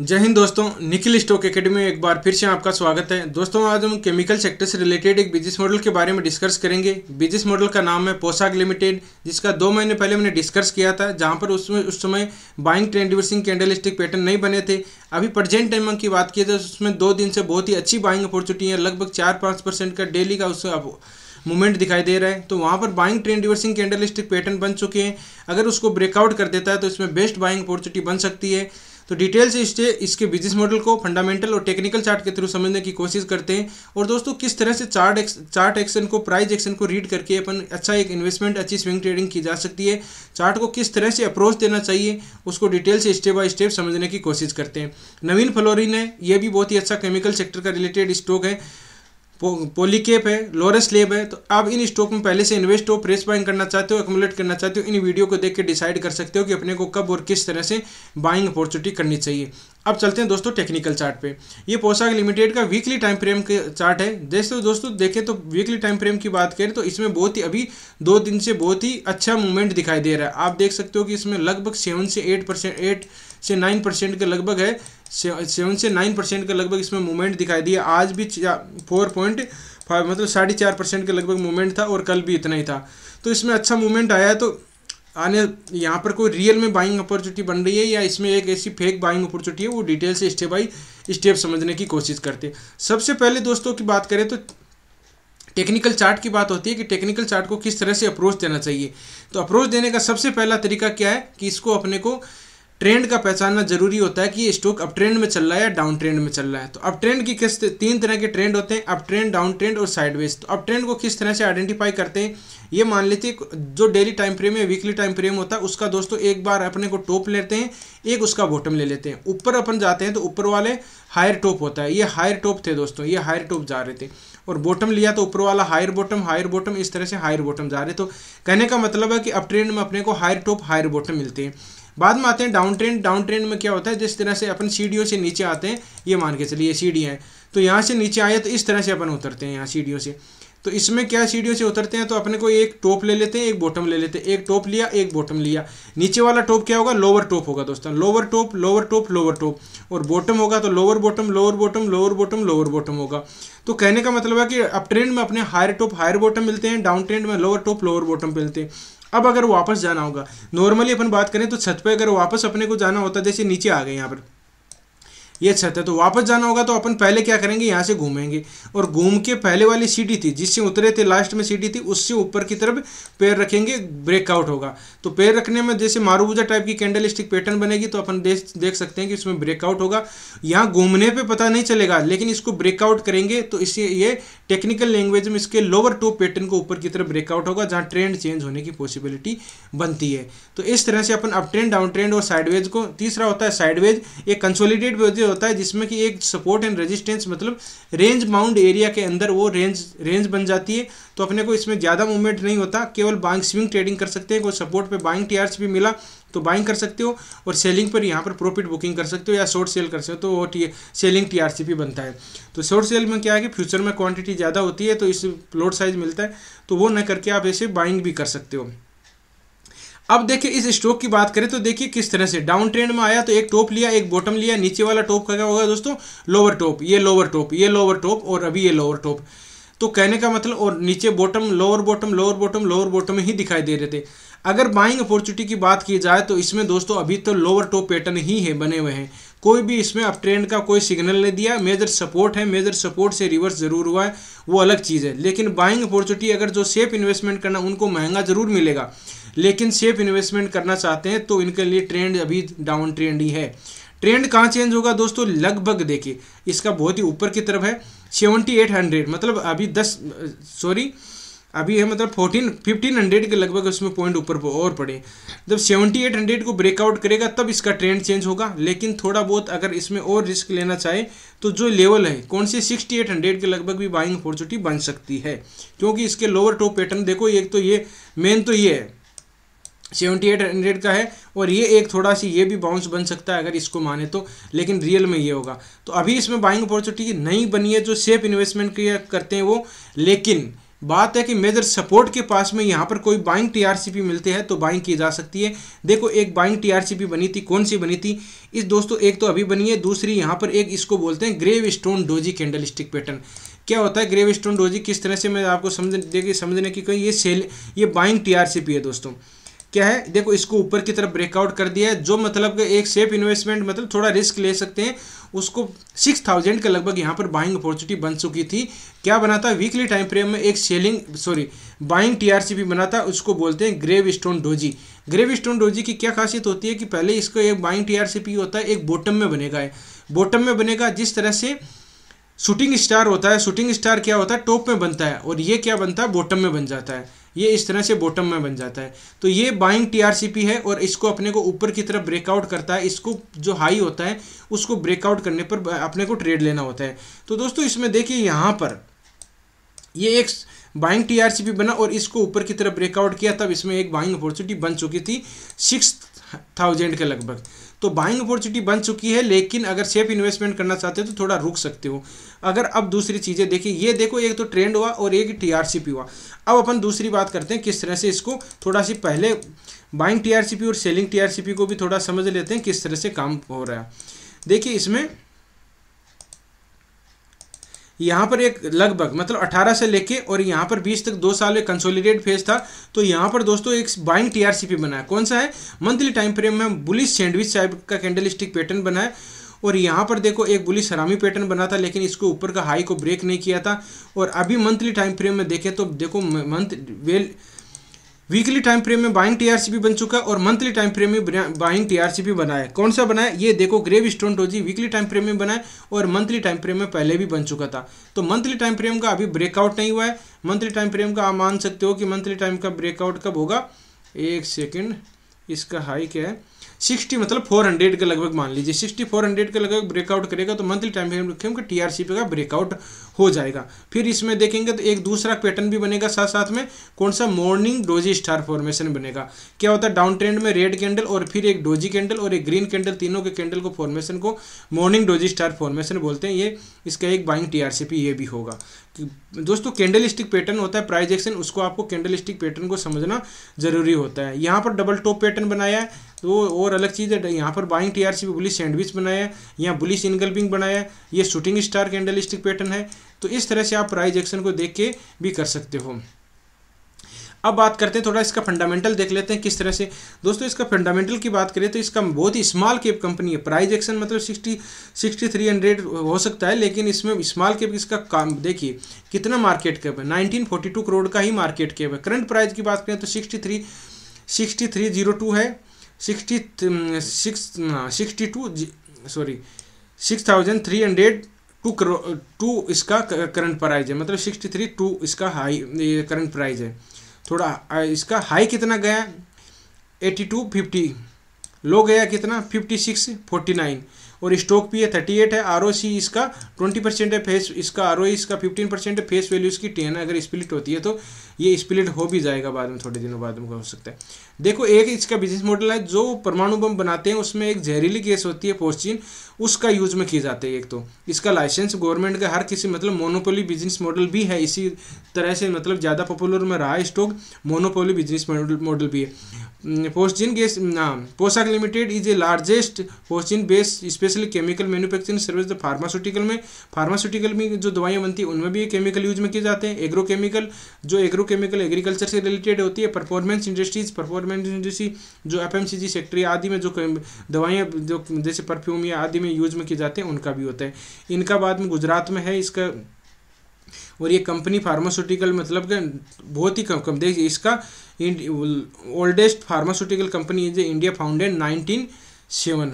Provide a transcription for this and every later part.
जय हिंद दोस्तों Nikhil stock academy में एक बार फिर से आपका स्वागत है दोस्तों आज हम केमिकल सेक्टर से रिलेटेड एक बिजनेस मॉडल के बारे में डिस्कस करेंगे बिजनेस मॉडल का नाम है पोशाक लिमिटेड जिसका दो महीने पहले मैंने डिस्कस किया था जहां पर उसमें उस समय buying trend reversing candlestick pattern नहीं बने थे अभी प्रजेंट टाइम की बात की जाए तो उसमें दो दिन से बहुत ही अच्छी बाइंग अपॉर्चुनिटी है लगभग चार पाँच परसेंट का डेली का उसका मूवमेंट दिखाई दे रहा है तो वहाँ पर buying trend reversing candle pattern बन चुके हैं अगर उसको ब्रेकआउट कर देता है तो इसमें बेस्ट बाइंग अपॉर्चुनिटी बन सकती है तो डिटेल से इससे इसके बिजनेस मॉडल को फंडामेंटल और टेक्निकल चार्ट के थ्रू समझने की कोशिश करते हैं और दोस्तों किस तरह से चार्ट चार्ट एक्शन को प्राइस एक्शन को रीड करके अपन अच्छा एक इन्वेस्टमेंट अच्छी स्विंग ट्रेडिंग की जा सकती है चार्ट को किस तरह से अप्रोच देना चाहिए उसको डिटेल से स्टेप बाय स्टेप समझने की कोशिश करते हैं नवीन फ्लोरिन है यह भी बहुत ही अच्छा केमिकल सेक्टर का रिलेटेड स्टॉक है पो, पोलिकेप है लोरेस लेब है तो आप इन स्टॉक में पहले से इन्वेस्ट हो प्रेस बाइंग करना चाहते हो एकमुलेट करना चाहते हो इन वीडियो को देख के डिसाइड कर सकते हो कि अपने को कब और किस तरह से बाइंग अपॉर्चुनिटी करनी चाहिए अब चलते हैं दोस्तों टेक्निकल चार्ट पे ये पोशाक लिमिटेड का वीकली टाइम फ्रेम के चार्ट है जैसे तो दोस्तों देखें तो वीकली टाइम फ्रेम की बात करें तो इसमें बहुत ही अभी दो दिन से बहुत ही अच्छा मूवमेंट दिखाई दे रहा है आप देख सकते हो कि इसमें लगभग सेवन से एट परसेंट एट से नाइन परसेंट के लगभग है सेवन से नाइन परसेंट का लगभग इसमें मूवमेंट दिखाई दिया आज भी फोर पॉइंट फाइव मतलब साढ़े चार परसेंट के लगभग मूवमेंट था और कल भी इतना ही था तो इसमें अच्छा मूवमेंट आया तो आने यहाँ पर कोई रियल में बाइंग अपॉर्चुनिटी बन रही है या इसमें एक ऐसी फेक बाइंग अपॉर्चुनिटी है वो डिटेल से स्टेप बाई स्टेप समझने की कोशिश करते सबसे पहले दोस्तों की बात करें तो टेक्निकल चार्ट की बात होती है कि टेक्निकल चार्ट को किस तरह से अप्रोच देना चाहिए तो अप्रोच देने का सबसे पहला तरीका क्या है कि इसको अपने को ट्रेंड का पहचानना जरूरी होता है कि ये स्टॉक अप ट्रेंड में चल रहा है या डाउन ट्रेंड में चल रहा है तो अप ट्रेंड की किस तीन तरह के ट्रेंड होते हैं अप ट्रेंड डाउन ट्रेंड और साइडवेज तो अप ट्रेंड को किस तरह से आइडेंटिफाई करते हैं ये मान लेते हैं जो डेली टाइम फ्रेम है वीकली टाइम फ्रेम होता है उसका दोस्तों एक बार अपने को टॉप लेते हैं एक उसका बॉटम ले लेते हैं ऊपर अपन जाते हैं तो ऊपर वाले हायर टॉप होता है ये हायर टॉप थे दोस्तों ये हायर टॉप जा रहे थे और बॉटम लिया तो ऊपर वाला हायर बॉटम हायर बॉटम इस तरह से हायर बॉटम जा रहे तो कहने का मतलब है कि अप ट्रेंड में अपने को हायर टॉप हायर बॉटम मिलते हैं बाद में आते हैं डाउन ट्रेंड डाउन ट्रेंड में क्या होता है जिस तरह से अपन सीढ़ियों से नीचे आते हैं ये मान के चलिए सीढ़ियाँ है तो यहाँ से नीचे आए तो इस तरह से अपन उतरते हैं यहाँ सीढ़ियों से तो इसमें क्या सीढ़ियों से उतरते हैं तो अपने को एक टॉप ले लेते हैं एक बॉटम ले लेते हैं एक टॉप लिया एक बॉटम लिया नीचे वाला टॉप क्या होगा लोअर टॉप होगा दोस्तों lower top lower top lower top और बॉटम होगा तो lower bottom lower bottom lower bottom lower bottom होगा तो कहने का मतलब है कि अप ट्रेंड में अपने हायर टॉप हायर बॉटम मिलते हैं डाउन ट्रेंड में लोअर टॉप लोअर बॉटम मिलते हैं अब अगर वापस जाना होगा नॉर्मली अपन बात करें तो छत पे अगर वापस अपने को जाना होता जैसे नीचे आ गए यहाँ पर ये छत है तो वापस जाना होगा तो अपन पहले क्या करेंगे यहाँ से घूमेंगे और घूम के पहले वाली सीढ़ी थी जिससे उतरे थे लास्ट में सीढ़ी थी उससे ऊपर की तरफ पैर रखेंगे ब्रेकआउट होगा तो पैर रखने में जैसे मारूबूजा टाइप की कैंडल स्टिक पैटर्न बनेगी तो अपन देख देख सकते हैं कि इसमें ब्रेकआउट होगा यहाँ घूमने पर पता नहीं चलेगा लेकिन इसको ब्रेकआउट करेंगे तो इसे ये टेक्निकल लैंग्वेज में इसके लोअर टू पैटर्न को ऊपर की तरफ ब्रेकआउट होगा जहाँ ट्रेंड चेंज होने की पॉसिबिलिटी बनती है तो इस तरह से अपन अप ट्रेंड डाउन ट्रेंड और साइडवेज को तीसरा होता है साइडवेज एक कंसोलिडेट होता है जिसमें कि एक सपोर्ट एंड रेजिस्टेंस मतलब रेंज बाउंड एरिया के अंदर वो रेंज रेंज बन जाती है तो अपने को इसमें ज़्यादा मूवमेंट नहीं होता केवल बाइंग स्विंग ट्रेडिंग कर सकते हैं कोई सपोर्ट पे बाइंग टीआरस भी मिला तो बाइंग कर सकते हो और सेलिंग पर यहाँ पर प्रॉफिट बुकिंग कर सकते हो या शॉर्ट सेल कर सकते हो तो वो टी सेलिंग टी भी बनता है तो शॉर्ट सेल में क्या है कि फ्यूचर में क्वांटिटी ज़्यादा होती है तो इस प्लॉट साइज मिलता है तो वो ना करके आप ऐसे बाइंग भी कर सकते हो अब देखिए इस स्ट्रोक की बात करें तो देखिए किस तरह से डाउन ट्रेंड में आया तो एक टॉप लिया एक बॉटम लिया नीचे वाला टॉप का क्या होगा दोस्तों लोअर टॉप ये लोअर टॉप ये लोअर टॉप और अभी ये लोअर टॉप तो कहने का मतलब और नीचे bottom lower bottom lower bottom lower bottom ही दिखाई दे रहे थे अगर बाइंग अपॉर्चुनिटी की बात की जाए तो इसमें दोस्तों अभी तो लोअर टॉप पैटर्न ही है बने हुए हैं कोई भी इसमें अब ट्रेंड का कोई सिग्नल नहीं दिया मेजर सपोर्ट है मेजर सपोर्ट से रिवर्स ज़रूर हुआ है वो अलग चीज़ है लेकिन बाइंग अपॉर्चुनिटी अगर जो सेफ इन्वेस्टमेंट करना उनको महंगा ज़रूर मिलेगा लेकिन सेफ इन्वेस्टमेंट करना चाहते हैं तो इनके लिए ट्रेंड अभी डाउन ट्रेंड ही है ट्रेंड कहाँ चेंज होगा दोस्तों लगभग देखिए इसका बहुत ही ऊपर की तरफ है सेवेंटी एट हंड्रेड मतलब अभी दस सॉरी अभी है मतलब फोर्टीन फिफ्टीन हंड्रेड के लगभग उसमें पॉइंट ऊपर और पड़े जब सेवेंटी एट हंड्रेड को ब्रेकआउट करेगा तब इसका ट्रेंड चेंज होगा लेकिन थोड़ा बहुत अगर इसमें और रिस्क लेना चाहे तो जो लेवल है कौन से सिक्सटी एट हंड्रेड के लगभग भी बाइंग अपॉर्चुनिटी बन सकती है क्योंकि इसके लोअर टॉप पैटर्न देखो एक तो ये मेन तो ये है सेवेंटी एट हंड्रेड का है और ये एक थोड़ा सी ये भी बाउंस बन सकता है अगर इसको माने तो लेकिन रियल में ये होगा तो अभी इसमें बाइंग अपॉर्चुनिटी नहीं बनी है जो सेफ इन्वेस्टमेंट करते हैं वो लेकिन बात है कि मेजर सपोर्ट के पास में यहाँ पर कोई बाइंग टीआरसीपी मिलते हैं तो बाइंग की जा सकती है देखो एक बाइंग टीआरसीपी बनी थी कौन सी बनी थी इस दोस्तों एक तो अभी बनी है दूसरी यहाँ पर एक इसको बोलते हैं gravestone doji candlestick pattern क्या होता है ग्रेव स्टोन डोजी किस तरह से मैं आपको समझ देखिए समझने की कहीं ये सेल ये बाइंग टी है दोस्तों क्या है देखो इसको ऊपर की तरफ ब्रेकआउट कर दिया है जो मतलब एक सेफ इन्वेस्टमेंट मतलब थोड़ा रिस्क ले सकते हैं उसको सिक्स थाउजेंड के लगभग यहाँ पर बाइंग अपॉर्चुनिटी बन चुकी थी क्या बना था वीकली टाइम फ्रेम में एक सेलिंग सॉरी बाइंग टीआरसी भी बना था उसको बोलते हैं gravestone doji gravestone doji की क्या खासियत होती है कि पहले इसको एक बाइंग टीआरसीपी होता है एक बोटम में बनेगा बोटम में बनेगा जिस तरह से शूटिंग स्टार होता है शूटिंग स्टार क्या होता है टॉप में बनता है और ये क्या बनता है बॉटम में बन जाता है ये इस तरह से बॉटम में बन जाता है तो ये बाइंग टीआरसीपी है और इसको अपने को ऊपर की तरफ ब्रेकआउट करता है इसको जो हाई होता है उसको ब्रेकआउट करने पर अपने को ट्रेड लेना होता है तो दोस्तों इसमें देखिए यहाँ पर ये एक बाइंग टीआरसीपी बना और इसको ऊपर की तरफ ब्रेकआउट किया तब इसमें एक बाइंग अपॉर्चुनिटी बन चुकी थी सिक्स थाउजेंड के लगभग तो बाइंग अपॉर्चुनिटी बन चुकी है लेकिन अगर सेफ इन्वेस्टमेंट करना चाहते हो तो थोड़ा रुक सकते हो अगर अब दूसरी चीज़ें देखिए ये देखो एक तो ट्रेंड हुआ और एक टी हुआ अब अपन दूसरी बात करते हैं किस तरह से इसको थोड़ा सी पहले बाइंग टी और सेलिंग टी को भी थोड़ा समझ लेते हैं किस तरह से काम हो रहा है देखिए इसमें यहाँ पर एक लगभग मतलब 18 से लेके और यहाँ पर 20 तक दो साल में कंसोलिडेट फेज था तो यहाँ पर दोस्तों एक बाइंग टीआरसीपी बना है कौन सा है मंथली टाइम फ्रेम में बुलिस सैंडविच टाइप का कैंडल स्टिक पैटर्न बना है और यहाँ पर देखो एक बुलिस हरामी पैटर्न बना था लेकिन इसको ऊपर का हाई को ब्रेक नहीं किया था और अभी मंथली टाइम फ्रेम में देखें तो देखो month well weekly time frame में बाइंग टीआरसीपी बन चुका है और मंथली टाइम फ्रेम में बाइंग टीआरसीपी बना है कौन सा बना है ये देखो gravestone doji weekly time frame में बना है और मंथली टाइम फ्रेम में पहले भी बन चुका था तो मंथली टाइम फ्रेम का अभी ब्रेकआउट नहीं हुआ है मंथली टाइम फ्रेम का आप मान सकते हो कि मंथली टाइम का ब्रेकआउट कब होगा एक सेकेंड इसका हाई क्या है सिक्सटी मतलब फोर हंड्रेड के लगभग मान लीजिए सिक्सटी फोर हंड्रेड के लगभग ब्रेकआउट करेगा तो मंथली टाइम फ्रेम का टीआरसीपी का ब्रेकआउट हो जाएगा फिर इसमें देखेंगे तो एक दूसरा पैटर्न भी बनेगा साथ साथ में कौन सा मॉर्निंग डोजी स्टार फॉर्मेशन बनेगा क्या होता है डाउन ट्रेंड में रेड कैंडल और फिर एक डोजी कैंडल और एक ग्रीन कैंडल तीनों के कैंडल को फॉर्मेशन को मॉर्निंग डोजी स्टार फॉर्मेशन बोलते हैं ये इसका एक बाइंग टीआरसीपी ये भी होगा दोस्तों कैंडल स्टिक पैटर्न होता है प्राइज एक्शन उसको आपको कैंडल स्टिक पैटर्न को समझना जरूरी होता है यहाँ पर डबल टॉप पैटर्न बनाया है तो और अलग चीज़ है यहाँ पर बाइंग टीआरसीपी बुलिस सैंडविच बनाया है यहाँ बुलिस इनगल्पिंग बनाया है ये shooting star candlestick pattern है तो इस तरह से आप प्राइज एक्शन को देख के भी कर सकते हो अब बात करते हैं थोड़ा इसका फंडामेंटल देख लेते हैं किस तरह से दोस्तों इसका फंडामेंटल की बात करें तो इसका बहुत ही स्मॉल कैप कंपनी है प्राइज एक्शन मतलब सिक्सटी सिक्सटी थ्री हंड्रेड हो सकता है लेकिन इसमें स्मॉल कैप इसका काम देखिए कितना मार्केट कैप है नाइनटीन फोर्टी टू करोड़ का ही मार्केट कैप है करंट प्राइज की बात करें तो sixty three sixty three zero two है sixty six sixty two sorry six thousand three hundred two करो टू इसका करंट प्राइज है मतलब सिक्सटी थ्री टू इसका हाई करंट प्राइज है थोड़ा इसका हाई कितना गया एटी टू फिफ्टी लो गया कितना फिफ्टी सिक्स फोर्टी नाइन और स्टॉक भी है थर्टी एट है आर इसका ट्वेंटी परसेंट है फेस इसका आर इसका फिफ्टीन परसेंट है फेस वैल्यू इसकी टेन है अगर स्प्लिट होती है तो ये स्प्लिट हो भी जाएगा बाद में थोड़े दिनों बाद में हो सकता है देखो एक इसका बिजनेस मॉडल है जो परमाणु बम बनाते हैं उसमें एक जहरीली गैस होती है पोस्टिन उसका यूज में किया जाता है एक तो इसका लाइसेंस गवर्नमेंट का हर किसी मतलब मोनोपोली बिजनेस मॉडल भी है इसी तरह से मतलब ज़्यादा पॉपुलर में रहा स्टॉक मोनोपोली बिजनेस मॉडल भी है phosgene hmm, gas Paushak limited is a largest phosgene based specially chemical manufacturing service the pharmaceutical में फार्मास्यूटिकल में जो दवाइयाँ बनती है उनमें भी केमिकल यूज में किए जाते हैं एग्रो केमिकल जो एग्रो पेट्रोकेमिकल एग्रीकल्चर से रिलेटेड होती है परफॉर्मेंस इंडस्ट्रीज परफॉर्मेंस इंडस्ट्री जो एफ सेक्ट्री आदि में जो दवाइयाँ जो जैसे परफ्यूम या आदि में यूज में किए जाते हैं उनका भी होता है इनका बाद में गुजरात में है इसका और ये कंपनी फार्मास्यूटिकल मतलब बहुत ही कम कम देखिए इसका oldest pharmaceutical company is India founded nineteen seven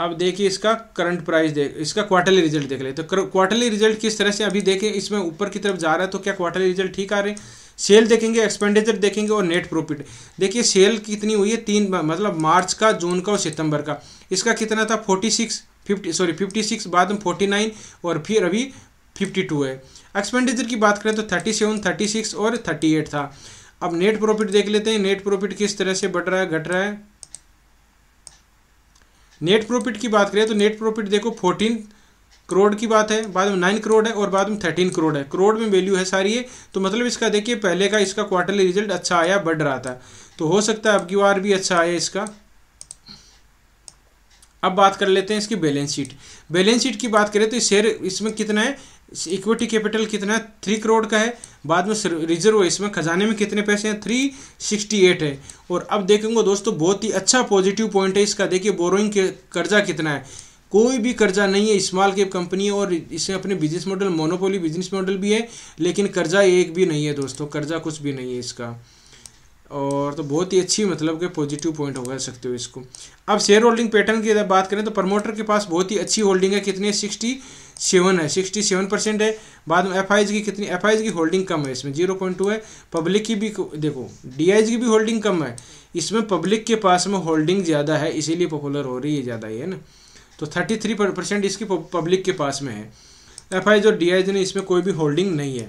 अब देखिए इसका करंट प्राइस देख इसका क्वार्टरली रिजल्ट देख ले तो क्वार्टरली रिजल्ट किस तरह से अभी देखें इसमें ऊपर की तरफ जा रहा है तो क्या क्वार्टरली रिजल्ट ठीक आ रहे हैं सेल देखेंगे एक्सपेंडिचर देखेंगे और नेट प्रॉफिट देखिए सेल कितनी हुई है तीन मतलब मार्च का जून का और सितंबर का इसका कितना था forty six fifty sorry fifty six बाद में फोर्टी नाइन और फिर अभी फिफ्टी टू है एक्सपेंडिचर की बात करें तो थर्टी सेवन थर्टी सिक्स और थर्टी एट था अब नेट प्रॉफिट देख लेते हैं नेट प्रॉफिट किस तरह से बढ़ रहा है घट रहा है नेट प्रॉफिट की बात करें तो नेट प्रॉफिट देखो फोर्टीन करोड़ की बात है बाद में नाइन करोड़ है और बाद में थर्टीन करोड़ है करोड़ में वैल्यू है सारी ये तो मतलब इसका देखिए पहले का इसका क्वार्टरली रिजल्ट अच्छा आया बढ़ रहा था तो हो सकता है अब की बार भी अच्छा आया इसका अब बात कर लेते हैं इसकी बैलेंस शीट बैलेंस शीट की बात करें तो शेयर इसमें कितना है इक्विटी कैपिटल कितना है थ्री करोड़ का है बाद में रिजर्व है इसमें खजाने में कितने पैसे हैं थ्री सिक्सटी एट है और अब देखेंगे दोस्तों बहुत ही अच्छा पॉजिटिव पॉइंट है इसका देखिए बोरोइंग कर्जा कितना है कोई भी कर्जा नहीं है स्मॉल कैप कंपनी है और इसमें अपने business model monopoly business model भी है लेकिन कर्जा एक भी नहीं है दोस्तों कर्जा कुछ भी नहीं है इसका और तो बहुत ही अच्छी मतलब कि पॉजिटिव पॉइंट होगा सकते हो इसको अब शेयर होल्डिंग पैटर्न की अगर बात करें तो प्रमोटर के पास बहुत ही अच्छी होल्डिंग है कितनी है सिक्सटी सेवन है सिक्सटी सेवन परसेंट है बाद में एफ की कितनी एफ की होल्डिंग कम है इसमें जीरो पॉइंट टू है पब्लिक की भी देखो डी की भी होल्डिंग कम है इसमें पब्लिक के पास में होल्डिंग ज़्यादा है इसीलिए पॉपुलर हो रही है ज़्यादा ही है ना तो थर्टी थ्री परसेंट इसकी पब्लिक के पास में है एफ आई जो डी आई ने इसमें कोई भी होल्डिंग नहीं है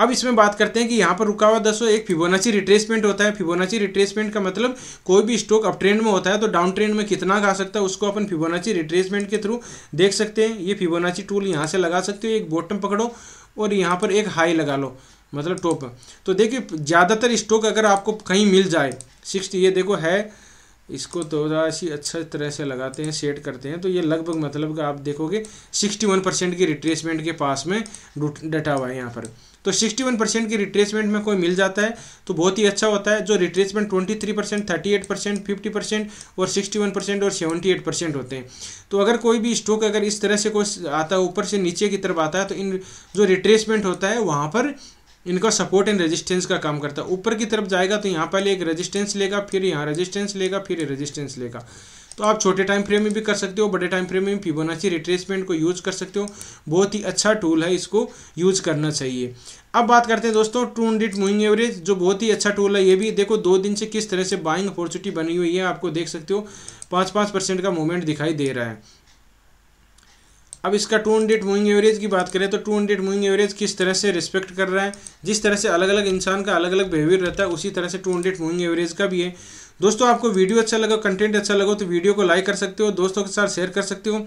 अब इसमें बात करते हैं कि यहाँ पर रुका हुआ दसो एक फिबोनाची रिट्रेसमेंट होता है फिबोनाची रिट्रेसमेंट का मतलब कोई भी स्टॉक अप ट्रेंड में होता है तो डाउन ट्रेंड में कितना खा सकता है उसको अपन फिबोनाची रिट्रेसमेंट के थ्रू देख सकते हैं ये फिबोनाची टूल यहाँ से लगा सकते हो एक बॉटम पकड़ो और यहाँ पर एक हाई लगा लो मतलब टॉप तो देखिए ज़्यादातर स्टॉक अगर आपको कहीं मिल जाए सिक्सटी ये देखो है इसको तो राशि अच्छा तरह से लगाते हैं सेट करते हैं तो ये लगभग मतलब का आप देखोगे 61 परसेंट की रिट्रेसमेंट के पास में डटा हुआ है यहाँ पर तो 61 परसेंट की रिट्रेसमेंट में कोई मिल जाता है तो बहुत ही अच्छा होता है जो retracement 23 percent thirty eight percent fifty percent और 61 परसेंट और 78 परसेंट होते हैं तो अगर कोई भी स्टॉक अगर इस तरह से कोई आता है ऊपर से नीचे की तरफ आता है तो इन जो रिट्रेसमेंट होता है वहाँ पर इनका सपोर्ट एंड रेजिस्टेंस का काम करता है ऊपर की तरफ जाएगा तो यहाँ पहले एक रेजिस्टेंस लेगा फिर यहाँ रेजिस्टेंस लेगा फिर रेजिस्टेंस लेगा तो आप छोटे टाइम फ्रेम में भी कर सकते हो बड़े टाइम फ्रेम में फिबोनाची रिट्रेसमेंट को यूज़ कर सकते हो बहुत ही अच्छा टूल है इसको यूज़ करना चाहिए अब बात करते हैं दोस्तों टू हंड्रेड मूविंग एवरेज जो बहुत ही अच्छा टूल है ये भी देखो दो दिन से किस तरह से बाइंग अपॉर्चुनिटी बनी हुई है आपको देख सकते हो पाँच पाँच परसेंट का मूवमेंट दिखाई दे रहा है अब इसका टू हंड्रेड मूविंग एवरेज की बात करें तो टू हंड्रेड मूविंग एवरेज किस तरह से रिस्पेक्ट कर रहा है जिस तरह से अलग अलग इंसान का अलग अलग बिहेवियर रहता है उसी तरह से टू हंड्रेड मूविंग एवरेज का भी है दोस्तों आपको वीडियो अच्छा लगा कंटेंट अच्छा लगा तो वीडियो को लाइक कर सकते हो दोस्तों के साथ शेयर कर सकते हो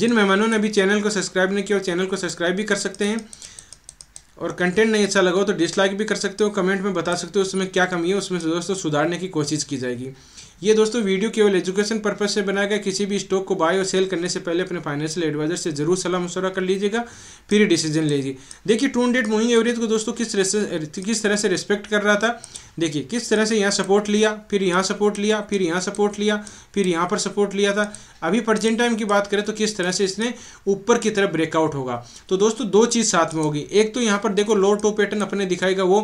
जिन मेहमानों ने अभी चैनल को सब्सक्राइब नहीं किया चैनल को सब्सक्राइब भी कर सकते हैं और कंटेंट नहीं अच्छा लगा तो डिसलाइक भी कर सकते हो कमेंट में बता सकते हो उसमें क्या कमी है उसमें दोस्तों सुधारने की कोशिश की जाएगी ये दोस्तों वीडियो केवल एजुकेशन पर्पज से बनाया गया किसी भी स्टॉक को बाय और सेल करने से पहले अपने फाइनेंशियल एडवाइजर से जरूर सलाह मशुरा कर लीजिएगा फिर डिसीजन लीजिए देखिए टू डेट मूविंग एवरेज को दोस्तों किस तरह किस तरह से रिस्पेक्ट कर रहा था देखिए किस तरह से यहाँ सपोर्ट लिया फिर यहाँ सपोर्ट लिया फिर यहाँ सपोर्ट लिया फिर यहाँ पर सपोर्ट लिया था अभी प्रजेंट टाइम की बात करें तो किस तरह से इसने ऊपर की तरफ ब्रेकआउट होगा तो दोस्तों दो चीज़ साथ में होगी एक तो यहाँ पर देखो लो टो पैटर्न अपने दिखाएगा वो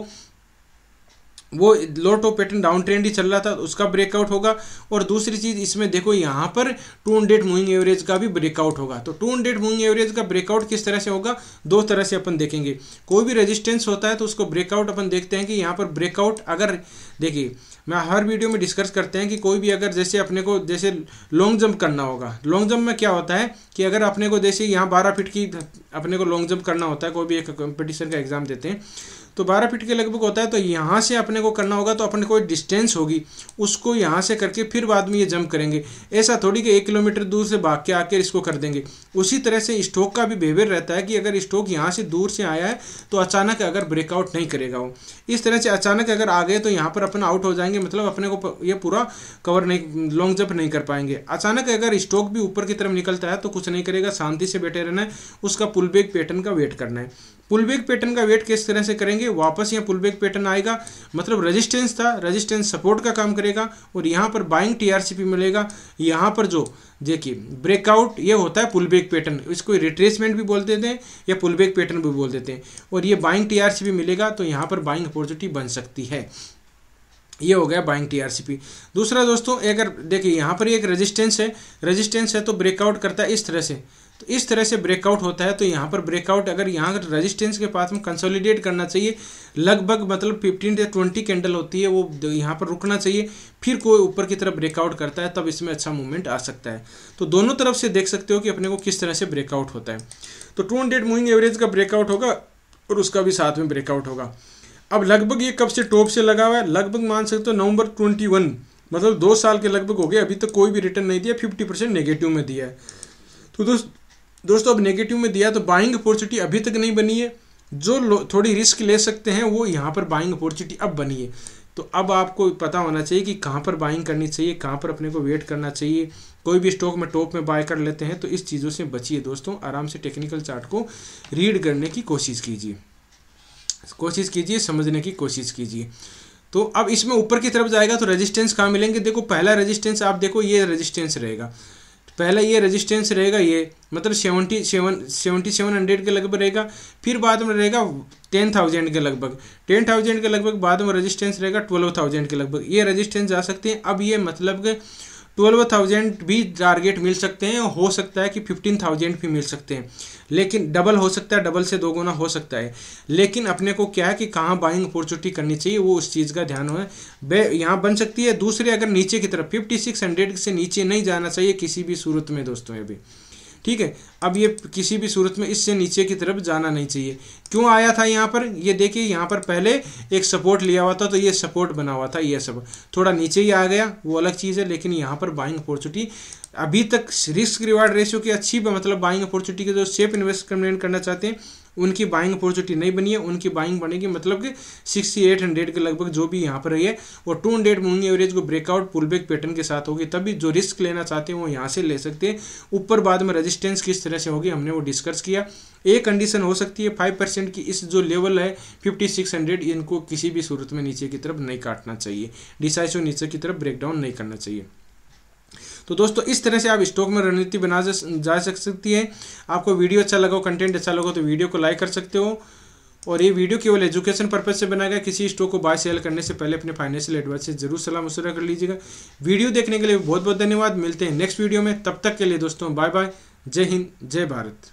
वो low top pattern down trend ही चल रहा था उसका ब्रेकआउट होगा और दूसरी चीज़ इसमें देखो यहाँ पर टू हंड्रेड मूविंग एवरेज का भी ब्रेकआउट होगा तो टू हंड्रेड मूविंग एवरेज का ब्रेकआउट किस तरह से होगा दो तरह से अपन देखेंगे कोई भी रेजिस्टेंस होता है तो उसको ब्रेकआउट अपन देखते हैं कि यहाँ पर ब्रेकआउट अगर देखिए मैं हर वीडियो में डिस्कस करते हैं कि कोई भी अगर जैसे अपने को जैसे लॉन्ग जंप करना होगा लॉन्ग जंप में क्या होता है कि अगर अपने को जैसे यहाँ बारह फिट की अपने को लॉन्ग जंप करना होता है कोई भी एक कंपटीशन का एग्जाम देते हैं तो बारह फीट के लगभग होता है तो यहाँ से अपने को करना होगा तो अपने को डिस्टेंस होगी उसको यहाँ से करके फिर बाद में ये जंप करेंगे ऐसा थोड़ी कि एक किलोमीटर दूर से भाग के आकर इसको कर देंगे उसी तरह से स्टोक का भी बिहेवियर रहता है कि अगर स्टोक यहाँ से दूर से आया है तो अचानक अगर ब्रेकआउट नहीं करेगा वो इस तरह से अचानक अगर आ गए तो यहाँ पर अपन आउट हो जाएंगे मतलब अपने को ये पूरा कवर नहीं लॉन्ग जंप नहीं कर पाएंगे अचानक अगर स्टोक भी ऊपर की तरफ निकलता है तो कुछ नहीं करेगा शांति से बैठे रहना है उसका पुल बैक पैटर्न का वेट करना है पुलबैक पैटर्न का वेट किस तरह से करेंगे वापस यहाँ पुलबैक पैटर्न आएगा मतलब रेजिस्टेंस था रेजिस्टेंस सपोर्ट का काम करेगा और यहाँ पर बाइंग टीआरसीपी मिलेगा यहाँ पर जो देखिए ब्रेकआउट ये होता है पुलबैक पैटर्न इसको रिट्रेसमेंट भी बोल देते हैं या पुलबैक पैटर्न भी बोल देते हैं और ये बाइंग टीआरसीपी मिलेगा तो यहाँ पर बाइंग अपॉर्चुनिटी बन सकती है ये हो गया बाइंग टीआरसीपी दूसरा दोस्तों अगर देखिए यहाँ पर एक रेजिस्टेंस है रेजिस्टेंस है तो ब्रेकआउट करता है इस तरह से तो इस तरह से ब्रेकआउट होता है तो यहाँ पर ब्रेकआउट अगर यहाँ रेजिस्टेंस के पास में कंसोलिडेट करना चाहिए लगभग मतलब फिफ्टीन या ट्वेंटी कैंडल होती है वो यहाँ पर रुकना चाहिए फिर कोई ऊपर की तरफ ब्रेकआउट करता है तब इसमें अच्छा मूवमेंट आ सकता है तो दोनों तरफ से देख सकते हो कि अपने को किस तरह से ब्रेकआउट होता है तो टू हंड्रेड मूविंग एवरेज का ब्रेकआउट होगा और उसका भी साथ में ब्रेकआउट होगा अब लगभग ये कब से टॉप से लगा हुआ है लगभग मान सकते हो नवंबर ट्वेंटी वन मतलब दो साल के लगभग हो गए अभी तक तो कोई भी रिटर्न नहीं दिया फिफ्टी परसेंट नेगेटिव में दिया है तो दोस्त दोस्तों अब नेगेटिव में दिया तो बाइंग अपॉर्चुनिटी अभी तक नहीं बनी है जो थोड़ी रिस्क ले सकते हैं वो यहाँ पर बाइंग अपॉर्चुनिटी अब बनी है तो अब आपको पता होना चाहिए कि कहाँ पर बाइंग करनी चाहिए कहाँ पर अपने को वेट करना चाहिए कोई भी स्टॉक में टॉप में बाय कर लेते हैं तो इस चीज़ों से बचिए दोस्तों आराम से टेक्निकल चार्ट को रीड करने की कोशिश कीजिए कोशिश कीजिए समझने की कोशिश कीजिए तो अब इसमें ऊपर की तरफ जाएगा तो रेजिस्टेंस कहाँ मिलेंगे देखो पहला रेजिस्टेंस आप देखो ये रेजिस्टेंस रहेगा पहला ये रेजिस्टेंस रहेगा ये मतलब seventy seven seventy seven hundred के लगभग रहेगा फिर बाद में रहेगा टेन थाउजेंड के लगभग टेन थाउजेंड के लगभग बाद में रेजिस्टेंस रहेगा ट्वेल्व थाउजेंड के लगभग ये रेजिस्टेंस जा सकते हैं अब ये मतलब के ट्वेल्व थाउजेंड भी टारगेट मिल सकते हैं हो सकता है कि फिफ्टीन थाउजेंड भी मिल सकते हैं लेकिन डबल हो सकता है डबल से दो गुना हो सकता है लेकिन अपने को क्या है कि कहाँ बाइंग अपॉर्चुनिटी करनी चाहिए वो उस चीज़ का ध्यान हो बे यहाँ बन सकती है दूसरे अगर नीचे की तरफ फिफ्टी सिक्स हंड्रेड से नीचे नहीं जाना चाहिए किसी भी सूरत में दोस्तों अभी ठीक है अब ये किसी भी सूरत में इससे नीचे की तरफ जाना नहीं चाहिए क्यों आया था यहाँ पर ये देखिए यहाँ पर पहले एक सपोर्ट लिया हुआ था तो ये सपोर्ट बना हुआ था ये सब थोड़ा नीचे ही आ गया वो अलग चीज़ है लेकिन यहाँ पर बाइंग अपॉर्चुनिटी अभी तक रिस्क रिवार्ड रेशियो की अच्छी मतलब बाइंग अपॉर्चुनिटी के जो सेफ इन्वेस्ट करना चाहते हैं उनकी बाइंग अपॉर्चुनिटी नहीं बनी है उनकी बाइंग बनेगी मतलब कि सिक्सटी एट हंड्रेड के लगभग जो भी यहाँ पर रही है वो टू हंड्रेड मूविंग एवरेज को ब्रेकआउट पुलबैक पैटर्न के साथ होगी तभी जो रिस्क लेना चाहते हैं वो यहाँ से ले सकते हैं ऊपर बाद में रजिस्टेंस किस तरह से होगी हमने वो डिस्कस किया एक कंडीशन हो सकती है फाइव परसेंट की इस जो लेवल है फिफ्टी सिक्स हंड्रेड इनको किसी भी सूरत में नीचे की तरफ नहीं काटना चाहिए डिसाइसो नीचे की तरफ ब्रेकडाउन नहीं करना चाहिए तो दोस्तों इस तरह से आप स्टॉक में रणनीति बना जा सकती है आपको वीडियो अच्छा लगा कंटेंट अच्छा लगा तो वीडियो को लाइक कर सकते हो और ये वीडियो केवल एजुकेशन पर्पज से बनाया गया किसी स्टॉक को बाय सेल करने से पहले अपने फाइनेंशियल एडवाइस से जरूर सलाह मशुरा कर लीजिएगा वीडियो देखने के लिए बहुत बहुत धन्यवाद मिलते हैं नेक्स्ट वीडियो में तब तक के लिए दोस्तों बाय बाय जय हिंद जय भारत